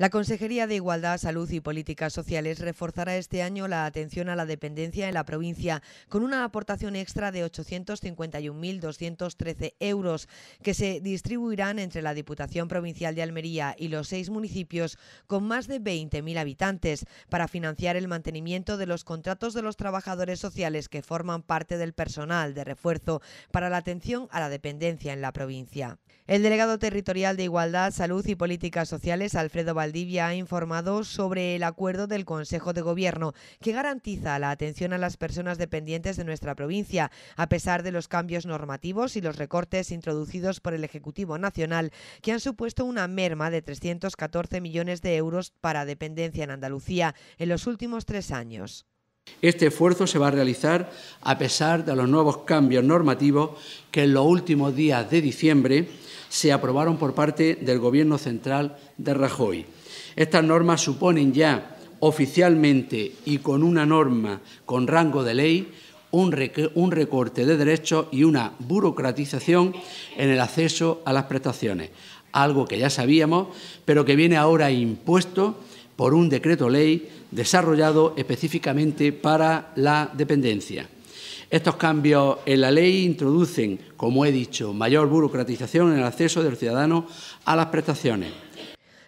La Consejería de Igualdad, Salud y Políticas Sociales reforzará este año la atención a la dependencia en la provincia con una aportación extra de 851.213 euros que se distribuirán entre la Diputación Provincial de Almería y los seis municipios con más de 20.000 habitantes para financiar el mantenimiento de los contratos de los trabajadores sociales que forman parte del personal de refuerzo para la atención a la dependencia en la provincia. El delegado territorial de Igualdad, Salud y Políticas Sociales, Alfredo Valdez, Valdivia ha informado sobre el acuerdo del Consejo de Gobierno que garantiza la atención a las personas dependientes de nuestra provincia, a pesar de los cambios normativos y los recortes introducidos por el Ejecutivo Nacional, que han supuesto una merma de 314 millones de euros para dependencia en Andalucía en los últimos tres años. Este esfuerzo se va a realizar a pesar de los nuevos cambios normativos que en los últimos días de diciembre se aprobaron por parte del Gobierno central de Rajoy. Estas normas suponen ya oficialmente y con una norma con rango de ley un, recorte de derechos y una burocratización en el acceso a las prestaciones, algo que ya sabíamos, pero que viene ahora impuesto por un decreto ley desarrollado específicamente para la dependencia. Estos cambios en la ley introducen, como he dicho, mayor burocratización en el acceso del ciudadano a las prestaciones.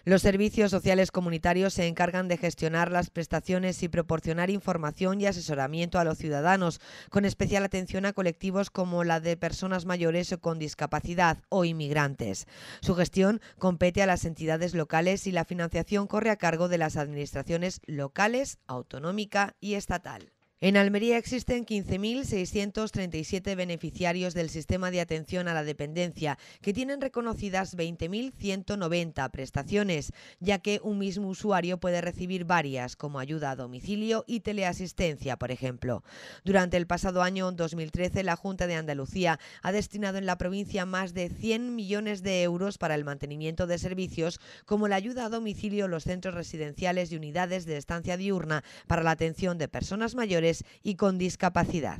Los servicios sociales comunitarios se encargan de gestionar las prestaciones y proporcionar información y asesoramiento a los ciudadanos, con especial atención a colectivos como la de personas mayores o con discapacidad o inmigrantes. Su gestión compete a las entidades locales y la financiación corre a cargo de las administraciones locales, autonómica y estatal. En Almería existen 15.637 beneficiarios del sistema de atención a la dependencia, que tienen reconocidas 20.190 prestaciones, ya que un mismo usuario puede recibir varias, como ayuda a domicilio y teleasistencia, por ejemplo. Durante el pasado año 2013, la Junta de Andalucía ha destinado en la provincia más de 100 millones de euros para el mantenimiento de servicios como la ayuda a domicilio, los centros residenciales y unidades de estancia diurna para la atención de personas mayores y con discapacidad.